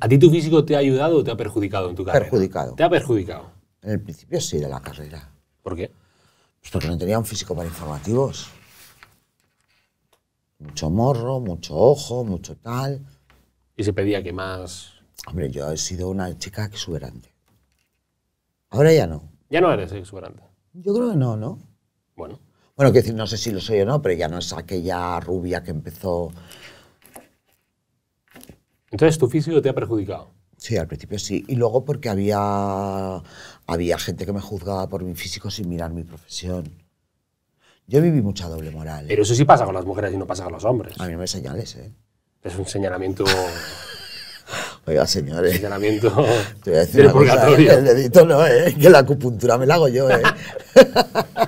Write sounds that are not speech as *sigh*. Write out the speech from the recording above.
¿A ti tu físico te ha ayudado o te ha perjudicado en tu carrera? Perjudicado. ¿Te ha perjudicado? En el principio sí de la carrera. ¿Por qué? Pues porque no tenía un físico para informativos. Mucho morro, mucho ojo, mucho tal. ¿Y se pedía que más...? Hombre, yo he sido una chica exuberante. Ahora ya no. ¿Ya no eres exuberante? Yo creo que no, ¿no? Bueno. Bueno, quiero decir, no sé si lo soy o no, pero ya no es aquella rubia que empezó entonces, tu físico te ha perjudicado. Sí, al principio sí. Y luego porque había, había gente que me juzgaba por mi físico sin mirar mi profesión. Yo viví mucha doble moral. ¿eh? Pero eso sí pasa con las mujeres y no pasa con los hombres. A mí no me señales, ¿eh? Es un señalamiento... *laughs* Oiga, señores. Señalamiento Te voy a decir el dedito no, ¿eh? Que la acupuntura me la hago yo, ¿eh? *laughs*